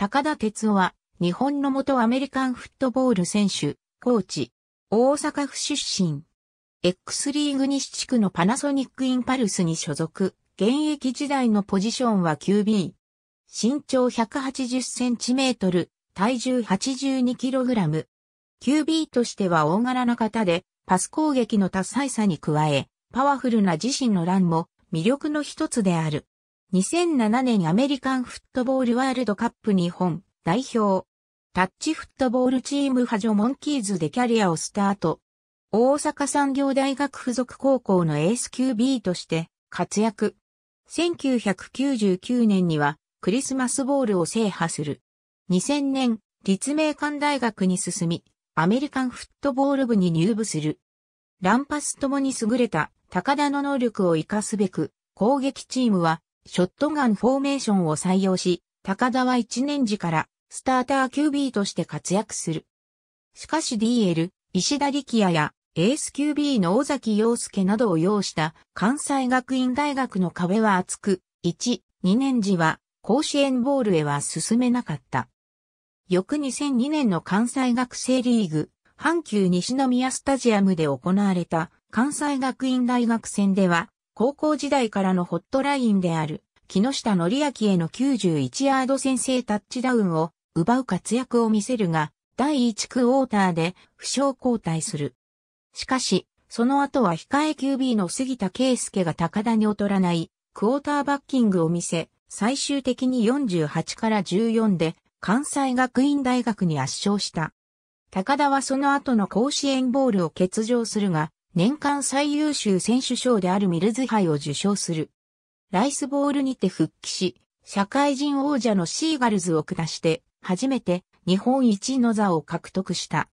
高田哲夫は、日本の元アメリカンフットボール選手、コーチ、大阪府出身。X リーグ西地区のパナソニックインパルスに所属、現役時代のポジションは QB。身長1 8 0センチメートル、体重 82kg。QB としては大柄な方で、パス攻撃の多彩さに加え、パワフルな自身の乱も魅力の一つである。2007年アメリカンフットボールワールドカップ日本代表。タッチフットボールチームハジョモンキーズでキャリアをスタート。大阪産業大学附属高校のエース QB として活躍。1999年にはクリスマスボールを制覇する。2000年、立命館大学に進み、アメリカンフットボール部に入部する。乱発ともに優れた高田の能力を活かすべく、攻撃チームはショットガンフォーメーションを採用し、高田は1年時からスターター QB として活躍する。しかし DL、石田力也やエース QB の尾崎陽介などを要した関西学院大学の壁は厚く、1、2年時は甲子園ボールへは進めなかった。翌2002年の関西学生リーグ、阪急西宮スタジアムで行われた関西学院大学戦では高校時代からのホットラインである、木下則明への91ヤード先制タッチダウンを奪う活躍を見せるが、第1クォーターで負傷交代する。しかし、その後は控え QB の杉田圭介が高田に劣らない、クォーターバッキングを見せ、最終的に48から14で、関西学院大学に圧勝した。高田はその後の甲子園ボールを欠場するが、年間最優秀選手賞であるミルズ杯を受賞する。ライスボールにて復帰し、社会人王者のシーガルズを下して、初めて日本一の座を獲得した。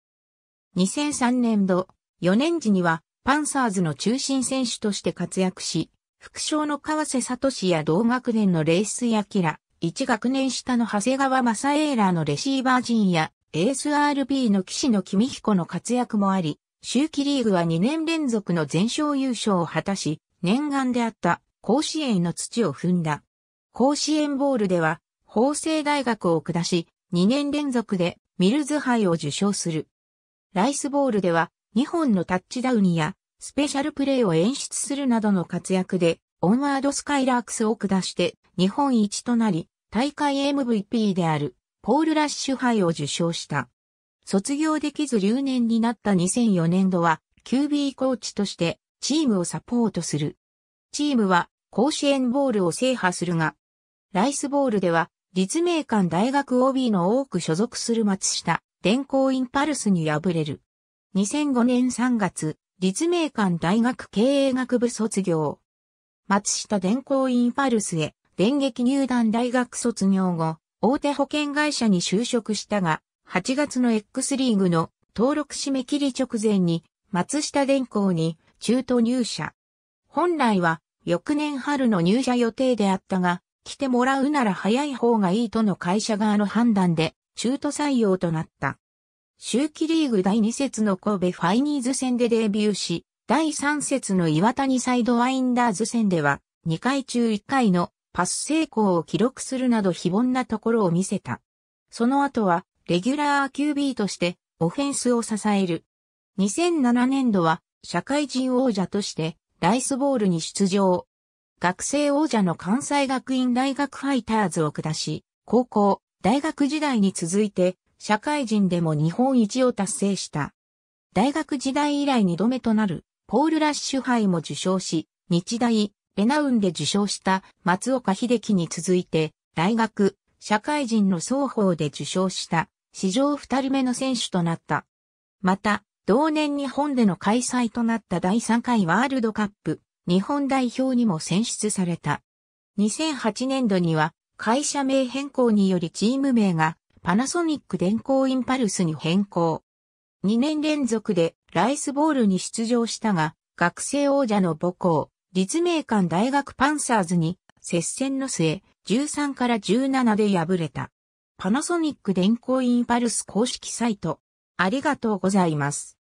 2003年度、4年時にはパンサーズの中心選手として活躍し、副賞の川瀬里氏や同学年のレースやキラ、一学年下の長谷川正エーラーのレシーバー陣や、エース RB の騎士の君彦の活躍もあり、秋季リーグは2年連続の全勝優勝を果たし、念願であった甲子園の土を踏んだ。甲子園ボールでは、法政大学を下し、2年連続でミルズ杯を受賞する。ライスボールでは、2本のタッチダウンや、スペシャルプレーを演出するなどの活躍で、オンワードスカイラークスを下して日本一となり、大会 MVP であるポール・ラッシュ杯を受賞した。卒業できず留年になった2004年度は、QB コーチとしてチームをサポートする。チームは甲子園ボールを制覇するが、ライスボールでは立命館大学 OB の多く所属する松下、電光インパルスに敗れる。2005年3月、立命館大学経営学部卒業。松下電光インパルスへ電撃入団大学卒業後、大手保険会社に就職したが、8月の X リーグの登録締め切り直前に松下電工に中途入社。本来は翌年春の入社予定であったが、来てもらうなら早い方がいいとの会社側の判断で中途採用となった。秋季リーグ第2節の神戸ファイニーズ戦でデビューし、第3節の岩谷サイドワインダーズ戦では、2回中1回のパス成功を記録するなど非凡なところを見せた。その後は、レギュラー QB としてオフェンスを支える。2007年度は社会人王者としてライスボールに出場。学生王者の関西学院大学ファイターズを下し、高校、大学時代に続いて社会人でも日本一を達成した。大学時代以来二度目となるポール・ラッシュ杯も受賞し、日大、ベナウンで受賞した松岡秀樹に続いて、大学、社会人の双方で受賞した。史上二人目の選手となった。また、同年日本での開催となった第3回ワールドカップ日本代表にも選出された。2008年度には会社名変更によりチーム名がパナソニック電光インパルスに変更。2年連続でライスボールに出場したが、学生王者の母校、立命館大学パンサーズに接戦の末、13から17で敗れた。パナソニック電光インパルス公式サイト。ありがとうございます。